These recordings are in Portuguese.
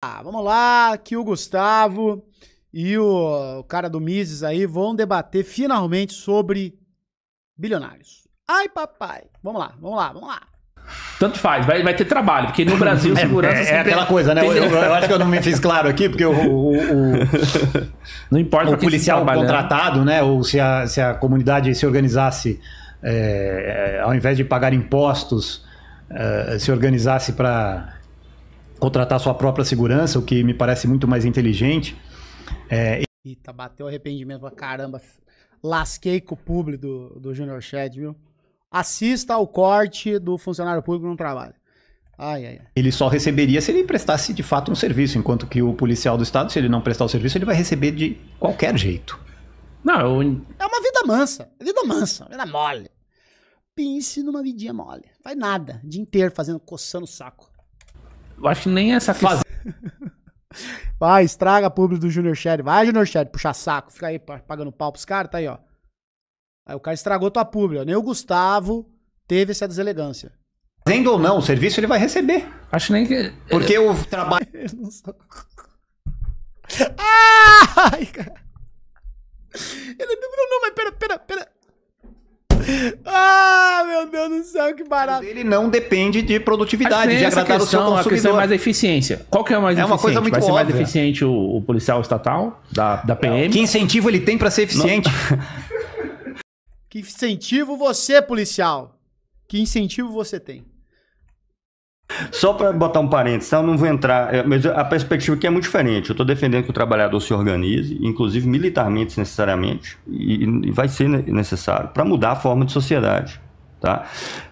Ah, vamos lá, que o Gustavo e o, o, cara do Mises aí vão debater finalmente sobre bilionários. Ai, papai. Vamos lá, vamos lá, vamos lá. Tanto faz, vai, vai ter trabalho, porque no Brasil é, segurança. É, é, é aquela coisa, né? Eu, eu, eu, acho que eu não me fiz claro aqui, porque o. o, o não importa o policial né? contratado, né? Ou se a, se a comunidade se organizasse, é, é ao invés de pagar impostos, é, se organizasse para contratar sua própria segurança, o que me parece muito mais inteligente. É... Eita, bateu arrependimento pra caramba. Lasquei com o público do, do Junior Chat, viu? Assista ao corte do funcionário público no trabalho. Ai, ai, ai. Ele só receberia se ele prestasse de fato um serviço, enquanto que o policial do Estado, se ele não prestar o serviço, ele vai receber de qualquer jeito. Não, eu... É uma vida mansa, vida mansa, vida mole. Pense numa vidinha mole. Faz nada, o dia inteiro fazendo, coçando o saco. Eu acho que nem essa questão. Vai, estraga a publi do Junior Shed. Vai, Junior Shed, puxa saco. Fica aí pagando pau pros caras, tá aí, ó. Aí o cara estragou tua publi, ó. Nem o Gustavo teve essa deselegância. Fazendo ou não, o serviço ele vai receber. Acho nem que. Porque o trabalho. Eu não sou. Ai, cara. Ele. Não, não, mas pera, pera, pera ah, meu Deus do céu, que barato. Ele não depende de produtividade, de agradar questão, o seu consumidor. A questão é mais eficiência. Qual que é mais é eficiente? Uma coisa muito Vai ser óbvia. mais eficiente o, o, policial estatal da, da é, PM? Que incentivo ele tem para ser eficiente? que incentivo você, policial? Que incentivo você tem? Só para botar um parênteses, tá? eu não vou entrar, é, mas a perspectiva aqui é muito diferente. Eu estou defendendo que o trabalhador se organize, inclusive militarmente, necessariamente, e, e vai ser necessário, para mudar a forma de sociedade. Tá?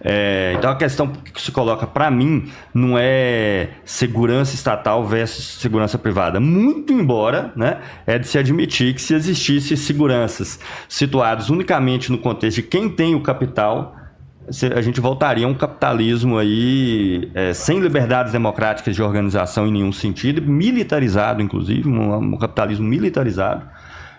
É, então a questão que se coloca para mim não é segurança estatal versus segurança privada. Muito embora né, é de se admitir que se existissem seguranças situadas unicamente no contexto de quem tem o capital a gente voltaria a um capitalismo aí é, sem liberdades democráticas de organização em nenhum sentido, militarizado, inclusive, um, um capitalismo militarizado,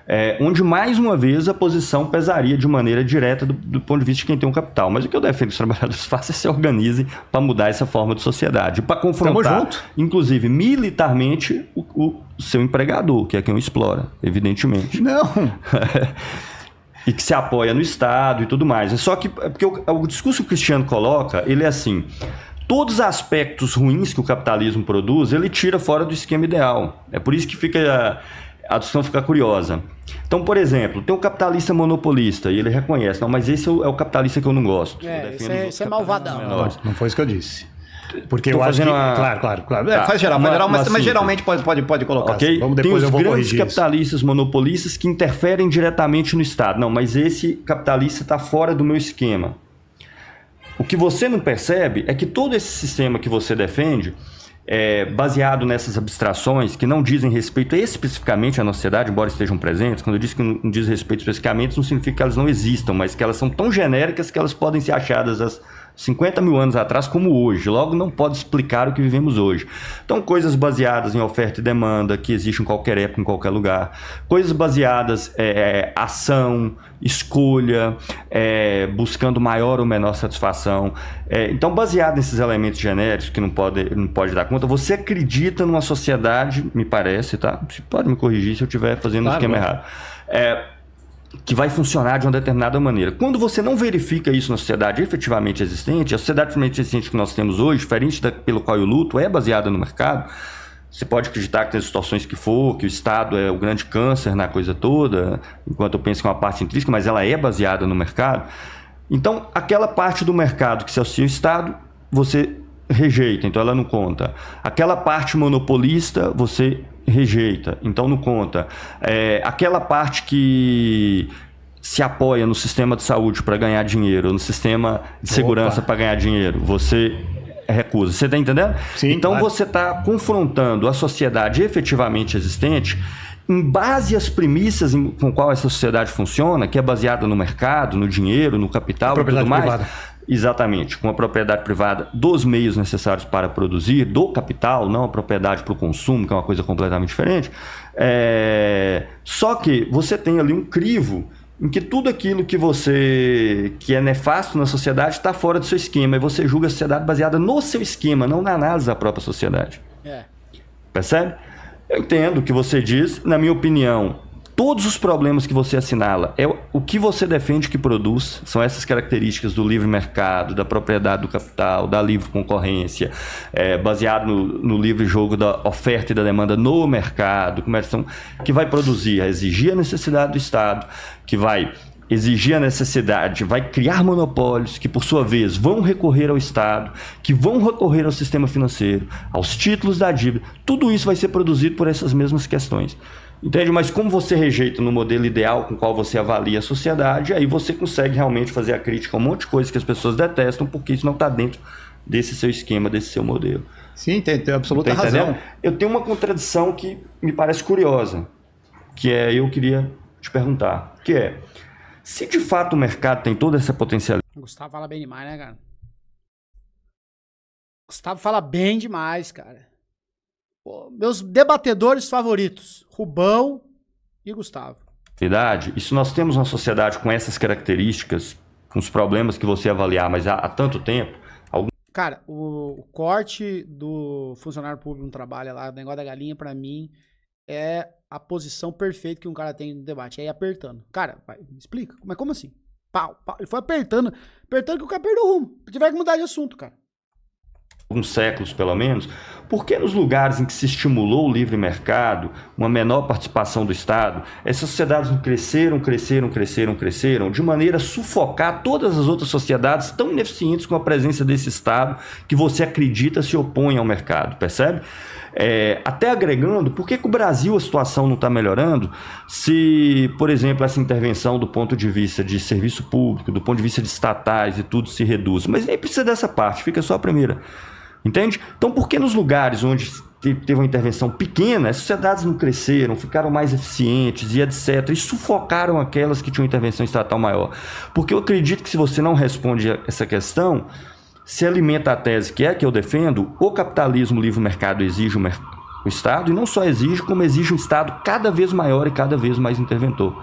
é, onde mais uma vez a posição pesaria de maneira direta do, do, ponto de vista de quem tem um capital. Mas o que eu defendo que os trabalhadores façam é se organizem para mudar essa forma de sociedade, para confrontar, inclusive militarmente, o, o seu empregador, que é quem o explora, evidentemente. Não! e que se apoia no Estado e tudo mais. Só que é porque o, é o discurso que o Cristiano coloca, ele é assim: todos os aspectos ruins que o capitalismo produz, ele tira fora do esquema ideal. É por isso que fica a, a discussão fica curiosa. Então, por exemplo, tem o um capitalista monopolista e ele reconhece, não, mas esse é o, é o capitalista que eu não gosto. É, eu é, é malvadão. Não, não foi isso que eu disse. Porque Tô eu acho que. Claro, claro, claro. Tá. É, faz geral, geral, mas, mas, mas geralmente pode, pode, pode colocar. Okay. Assim. Vamos depois Tem os grandes capitalistas isso. monopolistas que interferem diretamente no Estado. Não, mas esse capitalista está fora do meu esquema. O que você não percebe é que todo esse sistema que você defende, é, baseado nessas abstrações que não dizem respeito especificamente à nossa sociedade, embora estejam presentes, quando eu disse que não diz respeito especificamente, não significa que elas não existam, mas que elas são tão genéricas que elas podem ser achadas as 50 mil anos atrás como hoje. Logo, não pode explicar o que vivemos hoje. Então, coisas baseadas em oferta e demanda, que existem em qualquer época, em qualquer lugar. Coisas baseadas é, é, ação, escolha, é, buscando maior ou menor satisfação. É, então, baseado nesses elementos genéricos que não pode, não pode dar conta, você acredita numa sociedade, me parece, tá? Você pode me corrigir se eu estiver fazendo o claro, um esquema errado. É, que vai funcionar de uma determinada maneira. Quando você não verifica isso na sociedade efetivamente existente, a sociedade efetivamente existente que nós temos hoje, diferente da, pelo qual eu luto, é baseada no mercado. Você pode acreditar que tem as situações que for, que o Estado é o grande câncer na coisa toda, enquanto eu penso que é uma parte intrínseca, mas ela é baseada no mercado. Então, aquela parte do mercado que se associa ao Estado, você rejeita, então ela não conta. Aquela parte monopolista, você rejeita, então não conta. É, aquela parte que se apoia no sistema de saúde para ganhar dinheiro, no sistema de segurança para ganhar dinheiro, você recusa. Você está entendendo? Sim, então claro. você está confrontando a sociedade efetivamente existente em base às premissas com qual essa sociedade funciona, que é baseada no mercado, no dinheiro, no capital e tudo mais. Privada Exatamente, com a propriedade privada dos meios necessários para produzir, do capital, não a propriedade para o consumo, que é uma coisa completamente diferente. É... Só que você tem ali um crivo em que tudo aquilo que você que é nefasto na sociedade está fora do seu esquema e você julga a sociedade baseada no seu esquema, não na análise da própria sociedade. É. Percebe? Eu entendo o que você diz, na minha opinião, todos os problemas que você assinala. É o que você defende que produz, são essas características do livre mercado, da propriedade do capital, da livre concorrência, é, baseado no, no, livre jogo da oferta e da demanda no mercado, comércio, é que vai produzir, exigir a necessidade do Estado, que vai exigir a necessidade, vai criar monopólios que, por sua vez, vão recorrer ao Estado, que vão recorrer ao sistema financeiro, aos títulos da dívida. Tudo isso vai ser produzido por essas mesmas questões. Entende? Mas como você rejeita no modelo ideal com qual você avalia a sociedade, aí você consegue realmente fazer a crítica a um monte de coisa que as pessoas detestam, porque isso não está dentro desse seu esquema, desse seu modelo. Sim, tem, tem absoluta tem, tá razão. Eu tenho uma contradição que me parece curiosa, que é eu queria te perguntar, que é se de fato o mercado tem toda essa potencialidade. Gustavo fala bem demais, né, cara? Gustavo fala bem demais, cara meus debatedores favoritos, Rubão e Gustavo. Verdade. E se nós temos uma sociedade com essas características, com os problemas que você avaliar, mas há, há tanto tempo. Algum... Cara, o, o, corte do funcionário público no trabalho lá, o negócio da galinha, para mim, é a posição perfeita que um cara tem no debate. É ir apertando. Cara, vai, me explica. Mas é, como assim? Pau, pau. Ele foi apertando, apertando que o cara perdeu o rumo. Tiver que mudar de assunto, cara. Alguns séculos, pelo menos, porque nos lugares em que se estimulou o livre mercado, uma menor participação do Estado, essas sociedades cresceram, cresceram, cresceram, cresceram, de maneira a sufocar todas as outras sociedades tão ineficientes com a presença desse Estado que você acredita se opõe ao mercado, percebe? É, até agregando, por que, que o Brasil a situação não está melhorando se, por exemplo, essa intervenção do ponto de vista de serviço público, do ponto de vista de estatais e tudo se reduz? Mas nem precisa dessa parte, fica só a primeira. Entende? Então, por que nos lugares onde teve uma intervenção pequena, as sociedades não cresceram, ficaram mais eficientes e etc. E sufocaram aquelas que tinham intervenção estatal maior. Porque eu acredito que se você não responde essa questão, se alimenta a tese que é que eu defendo, o capitalismo livre mercado exige o, mer o Estado, e não só exige, como exige um Estado cada vez maior e cada vez mais interventor.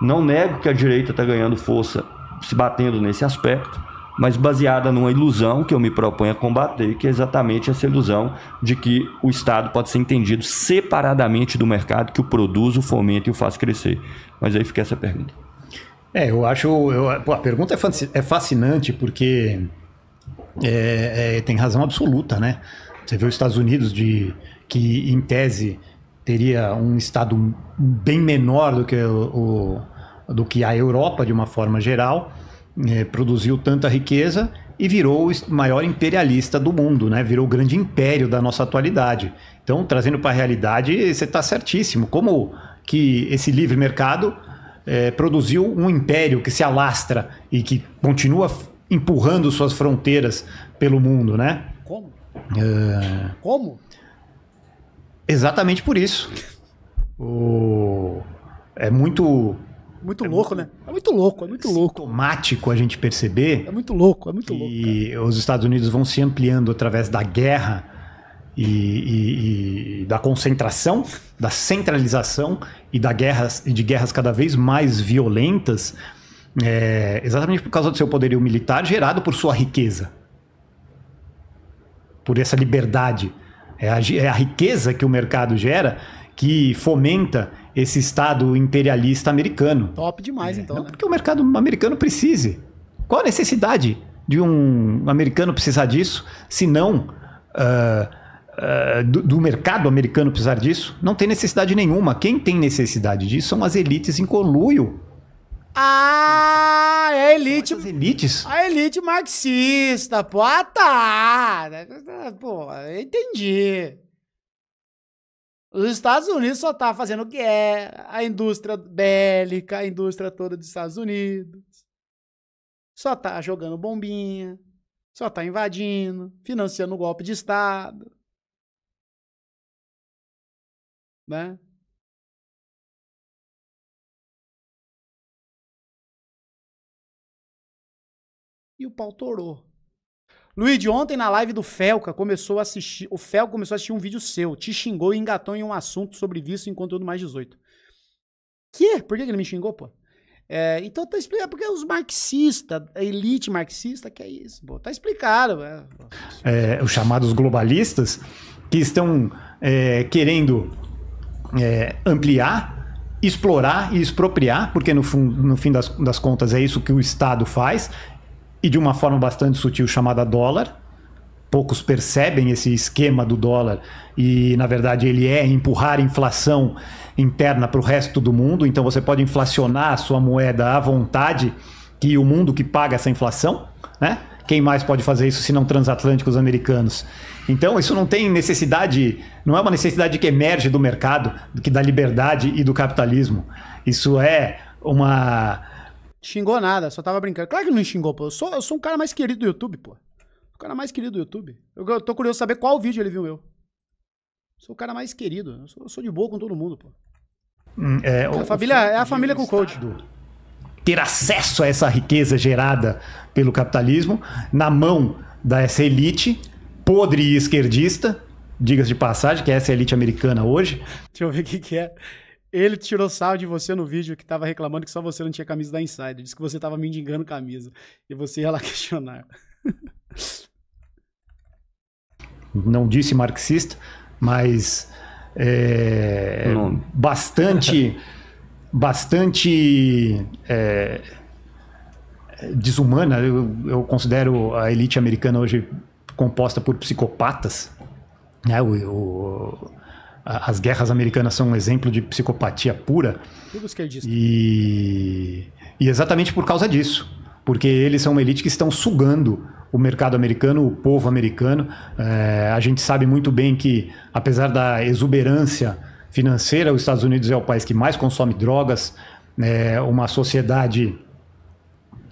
Não nego que a direita está ganhando força se batendo nesse aspecto, mas baseada numa ilusão que eu me proponho a combater, que é exatamente essa ilusão de que o Estado pode ser entendido separadamente do mercado que o produz, o fomenta e o faz crescer. Mas aí fica essa pergunta. É, eu acho. Eu, pô, a pergunta é, é fascinante porque é, é, tem razão absoluta, né? Você vê os Estados Unidos de que, em tese, teria um Estado bem menor do que, o, o do que a Europa, de uma forma geral é, produziu tanta riqueza e virou o maior imperialista do mundo, né? Virou o grande império da nossa atualidade. Então, trazendo para a realidade, você está certíssimo. Como que esse livre mercado é, produziu um império que se alastra e que continua empurrando suas fronteiras pelo mundo, né? Como? É... Como? Exatamente por isso. O... É muito muito é louco, muito, né? É muito louco, é muito louco. Automático a gente perceber. É muito louco, é muito louco. E os Estados Unidos vão se ampliando através da guerra e, e, e, da concentração, da centralização e da guerras e de guerras cada vez mais violentas, é, exatamente por causa do seu poderio militar gerado por sua riqueza, por essa liberdade. É a, é a riqueza que o mercado gera que fomenta esse Estado imperialista americano. Top demais, é. então. Não né? porque o mercado americano precise. Qual a necessidade de um americano precisar disso, se não uh, uh, do, do, mercado americano precisar disso? Não tem necessidade nenhuma. Quem tem necessidade disso são as elites em coluio. Ah, é a elite. As elites? A elite marxista, pô. Ah, tá. Pô, entendi. Os Estados Unidos só tá fazendo guerra, é a indústria bélica, a indústria toda dos Estados Unidos. Só tá jogando bombinha, só tá invadindo, financiando o golpe de Estado. Né? E o pau torou. Luiz, ontem na live do Felca começou a assistir. O Felca começou a assistir um vídeo seu. Te xingou e engatou em um assunto sobre vício em conteúdo mais 18. Que? Por que ele me xingou, pô? É, então tá explicado, é porque é os marxistas, a elite marxista, que é isso, pô, tá explicado. É, é os chamados globalistas, que estão é, querendo ampliar, explorar e expropriar, porque no, no fim das, das, contas é isso que o Estado faz, e de uma forma bastante sutil chamada dólar. Poucos percebem esse esquema do dólar e, na verdade, ele é empurrar inflação interna para o resto do mundo. Então, você pode inflacionar a sua moeda à vontade, que o mundo que paga essa inflação, né? Quem mais pode fazer isso se não transatlânticos americanos? Então, isso não tem necessidade, não é uma necessidade que emerge do mercado, que da liberdade e do capitalismo. Isso é uma Xingou nada, só tava brincando. Claro que não xingou, pô. Eu sou, eu sou um cara mais querido do YouTube, pô. O cara mais querido do YouTube. Eu, eu tô curioso saber qual vídeo ele viu eu. Sou o cara mais querido. Eu sou, eu sou de boa com todo mundo, pô. Hum, é, a família, é a família com o coach. Ter acesso a essa riqueza gerada pelo capitalismo na mão dessa elite podre e esquerdista, diga-se de passagem, que é essa elite americana hoje. Deixa eu ver o que, que é. Ele tirou sal de você no vídeo que tava reclamando que só você não tinha camisa da Insider. Disse que você tava mendigando camisa. E você ia lá questionar. não disse marxista, mas é, bastante, bastante é, desumana. Eu, eu, considero a elite americana hoje composta por psicopatas. Né? O, o, as guerras americanas são um exemplo de psicopatia pura. Tudo esquerdista. E, e exatamente por causa disso. Porque eles são uma elite que estão sugando o mercado americano, o povo americano. É, a gente sabe muito bem que, apesar da exuberância financeira, os Estados Unidos é o país que mais consome drogas, é uma sociedade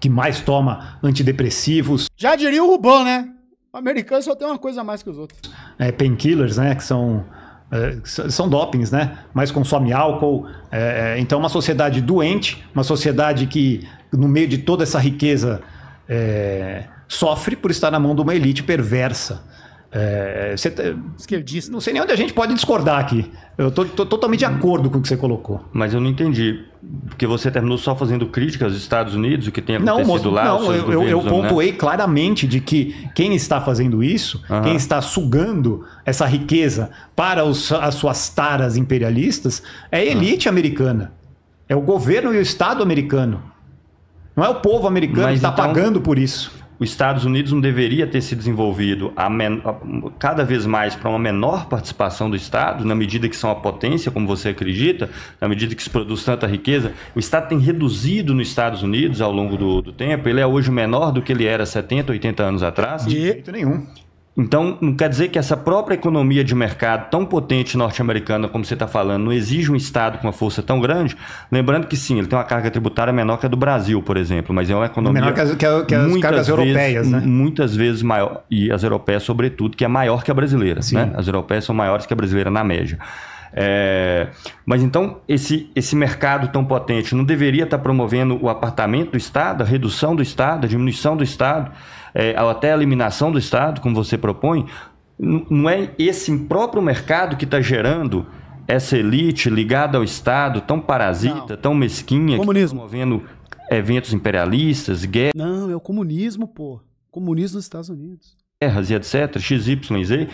que mais toma antidepressivos. Já diria o Rubão, né? O americano só tem uma coisa a mais que os outros. É, painkillers, né? Que são é, são dopings, né? Mas consome álcool. É, é, então, uma sociedade doente, uma sociedade que, no meio de toda essa riqueza, é, sofre por estar na mão de uma elite perversa. É, você, tá, Esquerdista. Não sei nem onde a gente pode discordar aqui. Eu tô, tô totalmente de hum. acordo com o que você colocou. Mas eu não entendi. Porque você terminou só fazendo críticas aos Estados Unidos, o que tem acontecido não, moço, lá? Não, eu, governos, eu, né? pontuei né? claramente de que quem está fazendo isso, uhum. quem está sugando essa riqueza para os, as suas taras imperialistas, é a elite uhum. americana. É o governo e o Estado americano. Não é o povo americano Mas que está então... pagando por isso os Estados Unidos não deveria ter se desenvolvido a men... cada vez mais para uma menor participação do Estado, na medida que são a potência, como você acredita, na medida que se produz tanta riqueza. O Estado tem reduzido nos Estados Unidos ao longo do, do tempo, ele é hoje menor do que ele era 70, 80 anos atrás. De jeito nenhum. Então, não quer dizer que essa própria economia de mercado tão potente norte-americana, como você está falando, não exige um Estado com uma força tão grande. Lembrando que sim, ele tem uma carga tributária menor que a do Brasil, por exemplo, mas é uma economia. Menor que, as, que, a, que as muitas cargas vezes, europeias, né? Muitas vezes maior, e as europeias, sobretudo, que é maior que a brasileira. Sim. Né? As europeias são maiores que a brasileira na média. É, mas então, esse, esse mercado tão potente não deveria estar tá promovendo o apartamento do Estado, a redução do Estado, a diminuição do Estado? é, até a eliminação do Estado, como você propõe, não é esse próprio mercado que está gerando essa elite ligada ao Estado, tão parasita, não. tão mesquinha, tá comunismo. que promovendo eventos imperialistas, guerras. Não, é o comunismo, pô. Comunismo nos Estados Unidos. Guerras e etc., XYZ.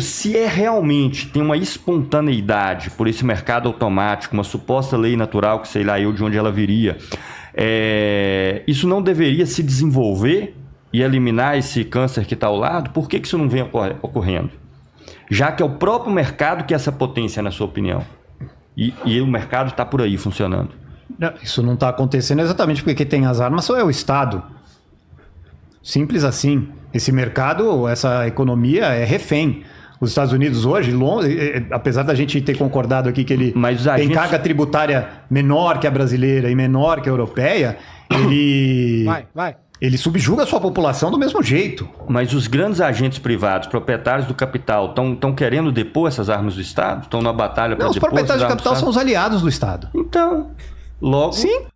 Se é realmente, tem uma espontaneidade por esse mercado automático, uma suposta lei natural, que sei lá eu de onde ela viria, é... isso não deveria se desenvolver e eliminar esse câncer que está ao lado, por que, que isso não vem ocorrendo? Já que é o próprio mercado que é essa potência, na sua opinião. E, e o mercado está por aí funcionando. Não, isso não está acontecendo exatamente porque quem tem as armas só é o Estado. Simples assim. Esse mercado, essa economia é refém. Os Estados Unidos hoje, longe, eh, eh, apesar da gente ter concordado aqui que ele Mas tem carga tributária menor que a brasileira e menor que a europeia, ele. Vai, vai. Ele subjuga a sua população do mesmo jeito. Mas os grandes agentes privados, proprietários do capital, estão querendo depor essas armas do Estado? Estão na batalha para depor? Não, os proprietários do capital do são os aliados do Estado. Então, logo. Sim.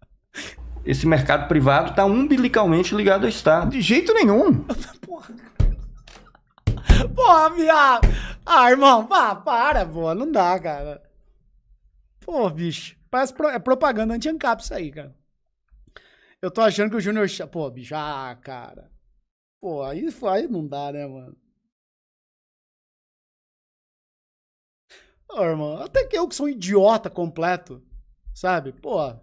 Esse mercado privado está umbilicalmente ligado ao Estado. De jeito nenhum. Porra. Porra, viado. Ah, irmão, pá, para, boa, Não dá, cara. Pô, bicho. Parece pro... é propaganda anti-ANCAP isso aí, cara. Eu tô achando que o Júnior. Pô, bicho, ah, cara. Pô, aí, aí não dá, né, mano? Ô, irmão, até que eu que sou um idiota completo, sabe? Pô.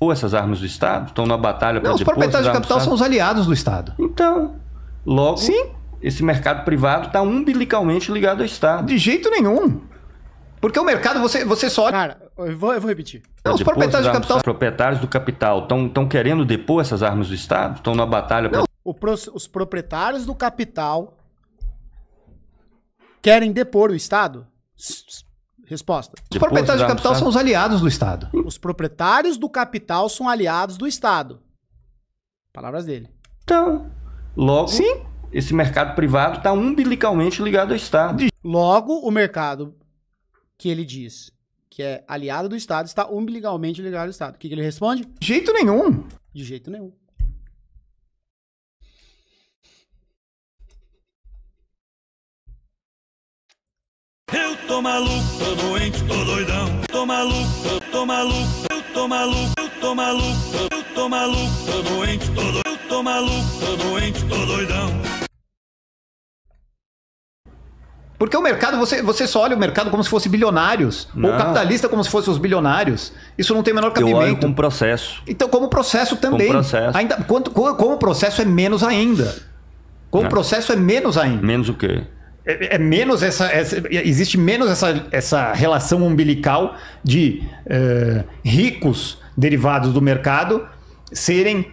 Ou essas armas do Estado estão na batalha para Os proprietários de capital são os aliados do Estado. Então, logo, Sim. esse mercado privado está umbilicalmente ligado ao Estado. De jeito nenhum. Porque o mercado, você, você só. Cara, eu vou, eu vou repetir. Então, os proprietários do capital. Os proprietários do capital estão querendo depor essas armas do Estado? Estão na batalha para. Os proprietários do capital querem depor o Estado? Resposta. Os proprietários do capital é. são os aliados do Estado. Os proprietários do capital são aliados do Estado. Palavras dele. Então, logo, Sim. esse mercado privado está umbilicalmente ligado ao Estado. Logo, o mercado que ele diz que é aliado do Estado, está umbiligalmente ligado ao Estado. O que, que ele responde? De jeito nenhum. De jeito nenhum. Eu tô maluco, tô doente, tô doidão. Tô maluco, eu tô maluco, eu tô maluco, eu tô maluco, eu tô maluco, tô doente, tô doidão. Tô maluco, tô doente, tô doidão. Porque o mercado, você, você só olha o mercado como se fosse bilionários, não. ou o capitalista como se fosse os bilionários. Isso não tem o menor cabimento. Eu olho como processo. Então, como processo também. Como processo. Ainda, quanto, como, como processo é menos ainda. Como não. É. processo é menos ainda. Menos o quê? É, é menos essa, essa, Existe menos essa, essa relação umbilical de é, ricos derivados do mercado serem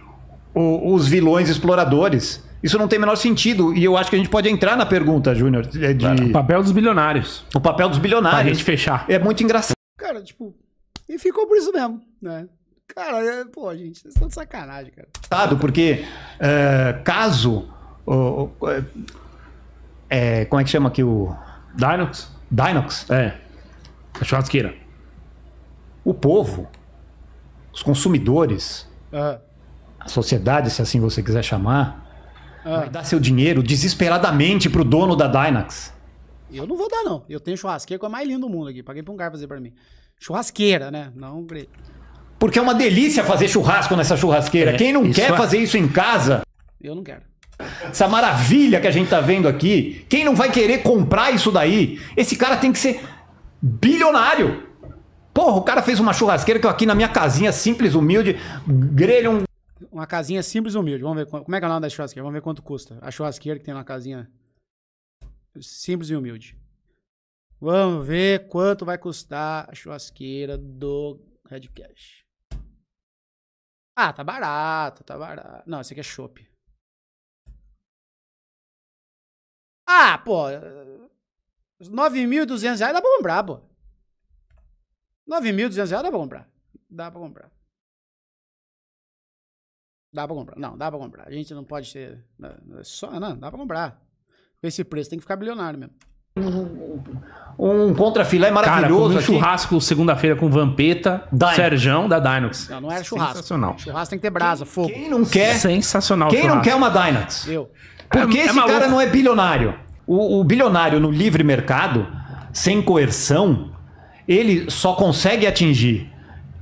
o, os vilões exploradores isso não tem o menor sentido. E eu acho que a gente pode entrar na pergunta, Júnior. De... O papel dos bilionários. O papel dos bilionários. Pra gente fechar. É muito engraçado. Cara, tipo. E ficou por isso mesmo, né? Cara, é, pô, gente, vocês estão de sacanagem, cara. Porque é, caso. O, é, como é que chama aqui o. Dinox? Dinox? É. A churrasqueira. O povo, os consumidores, ah. a sociedade, se assim você quiser chamar, vai ah. dar seu dinheiro desesperadamente pro dono da Dynax. Eu não vou dar, não. Eu tenho churrasqueira que é a mais linda do mundo aqui. Paguei pra um cara fazer pra mim. Churrasqueira, né? Não, Porque é uma delícia fazer churrasco nessa churrasqueira. É, Quem não quer é... fazer isso em casa. Eu não quero. Essa maravilha que a gente tá vendo aqui. Quem não vai querer comprar isso daí? Esse cara tem que ser bilionário. Porra, o cara fez uma churrasqueira que eu aqui na minha casinha simples, humilde, grelha um uma casinha simples e humilde. Vamos ver como é que é o nome da churrasqueira. Vamos ver quanto custa. A churrasqueira que tem uma casinha simples e humilde. Vamos ver quanto vai custar a churrasqueira do Red Cash. Ah, tá barato, tá barato. Não, esse aqui é chopp. Ah, pô. 9.200 reais dá pra comprar, pô. 9.200 reais dá pra comprar. Dá pra comprar. Dá pra comprar. Não, dá pra comprar. A gente não pode ser. Né, né, só, não, né, dá pra comprar. Com esse preço tem que ficar bilionário mesmo. Um, um contrafilé maravilhoso. Cara, um churrasco segunda-feira com Vampeta, Dino. Serjão da Dinox. Não, não era é churrasco. Sensacional. Churrasco tem que ter brasa, quem, fogo. Quem não quer? Sensacional. Quem churrasco. não quer uma Dinox? Eu. Porque é, esse é cara não é bilionário. O, o bilionário no livre mercado, sem coerção, ele só consegue atingir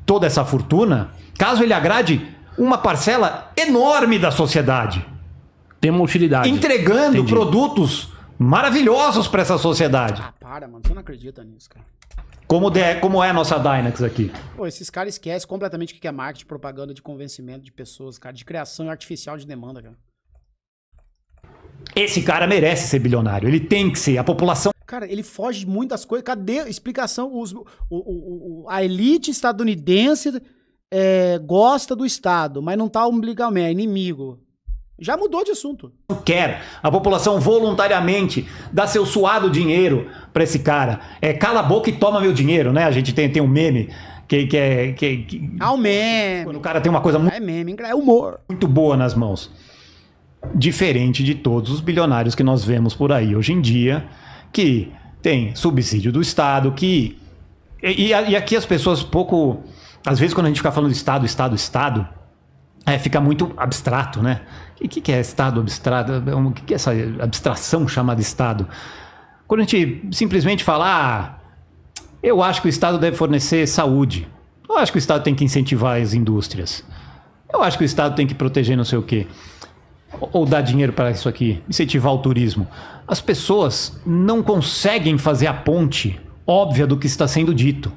toda essa fortuna caso ele agrade uma parcela enorme da sociedade. Tem uma utilidade. Entregando Entendi. produtos maravilhosos para essa sociedade. Ah, para, mano. Você não acredita nisso, cara. Como, de, como é a nossa Dynax aqui? Pô, esses caras esquecem completamente o que é marketing, propaganda de convencimento de pessoas, cara, de criação artificial de demanda, cara. Esse cara merece ser bilionário. Ele tem que ser. A população. Cara, ele foge de muitas coisas. Cadê a explicação? Os, o, o, o, a elite estadunidense é, gosta do Estado, mas não está umbiligalmente, é inimigo. Já mudou de assunto. Quer. A população voluntariamente dá seu suado dinheiro para esse cara. É, cala a boca e toma meu dinheiro, né? A gente tem, tem um meme que, que é. Que, que... Ah, o meme. Quando o cara tem uma coisa muito. É meme, é humor. Muito boa nas mãos. Diferente de todos os bilionários que nós vemos por aí hoje em dia, que tem subsídio do Estado, que. e, e aqui as pessoas pouco às vezes quando a gente fica falando Estado, Estado, Estado, é, fica muito abstrato, né? O que, que é Estado abstrato? O é que, que é essa abstração chamada Estado? Quando a gente simplesmente fala, ah, eu acho que o Estado deve fornecer saúde. Eu acho que o Estado tem que incentivar as indústrias. Eu acho que o Estado tem que proteger não sei o quê. Ou dar dinheiro para isso aqui, incentivar o turismo. As pessoas não conseguem fazer a ponte óbvia do que está sendo dito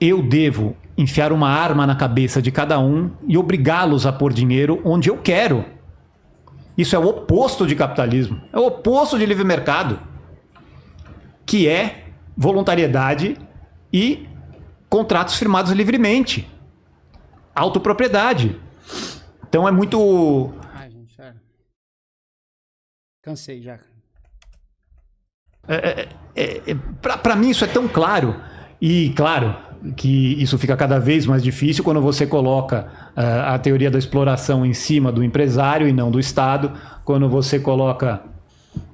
eu devo enfiar uma arma na cabeça de cada um e obrigá-los a pôr dinheiro onde eu quero. Isso é o oposto de capitalismo, é o oposto de livre mercado, que é voluntariedade e contratos firmados livremente, autopropriedade. Então é muito. Ai, gente, Cansei já. É, é, é, é, é para mim isso é tão claro. E, claro, que isso fica cada vez mais difícil quando você coloca uh, a teoria da exploração em cima do empresário e não do Estado, quando você coloca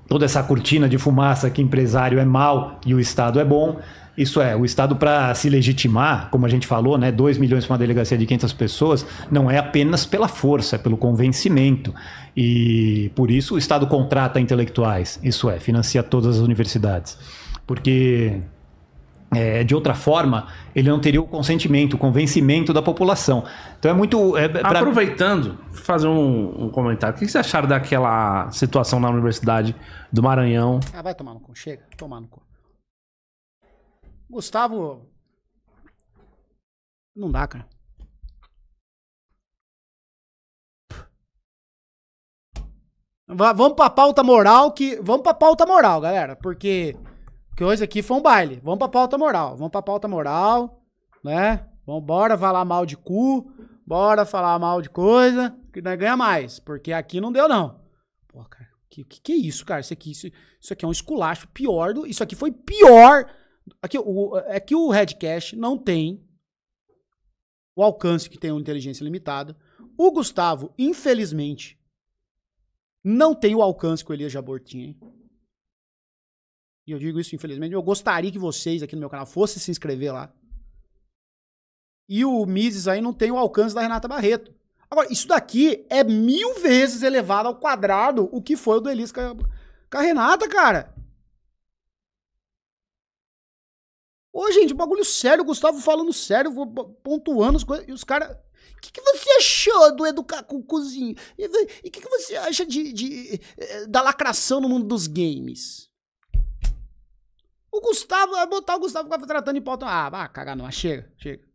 toda essa cortina de fumaça que empresário é mal e o Estado é bom. Isso é, o Estado para se legitimar, como a gente falou, né, 2 milhões para uma delegacia de 500 pessoas, não é apenas pela força, é pelo convencimento. E por isso o Estado contrata intelectuais, isso é, financia todas as universidades. Porque é, de outra forma, ele não teria o consentimento, o convencimento da população. Então é muito. É, pra... Aproveitando, fazer um, um, comentário. O que vocês acharam daquela situação na Universidade do Maranhão? Ah, vai tomar no cu, chega, tomar no cu. Gustavo. Não dá, cara. Vamos pra pauta moral que. Vamos pra pauta moral, galera, porque. Porque hoje aqui foi um baile. Vamos pra pauta moral. Vamos pra pauta moral, né? Vamos bora falar mal de cu, bora falar mal de coisa, que nós ganha mais. Porque aqui não deu, não. Pô, cara, que, que, que é isso, cara? Isso aqui, isso, isso aqui é um esculacho pior do. Isso aqui foi pior. Aqui, o, é que o Redcast não tem o alcance que tem o Inteligência Limitada. O Gustavo, infelizmente, não tem o alcance que o Elias Jabor tinha. Hein? E eu digo isso, infelizmente. Eu gostaria que vocês aqui no meu canal fossem se inscrever lá. E o Mises aí não tem o alcance da Renata Barreto. Agora, isso daqui é mil vezes elevado ao quadrado o que foi o do Elis com a Renata, cara. Ô, gente, bagulho sério, Gustavo falando sério, pontuando as coisas. E os caras. O que, que, você achou do educar com cozinho? E o que, que, você acha de, de, eh, da lacração no mundo dos games? O Gustavo, vai botar o Gustavo pra tratando de pauta. Ah, vai cagar não, chega, chega.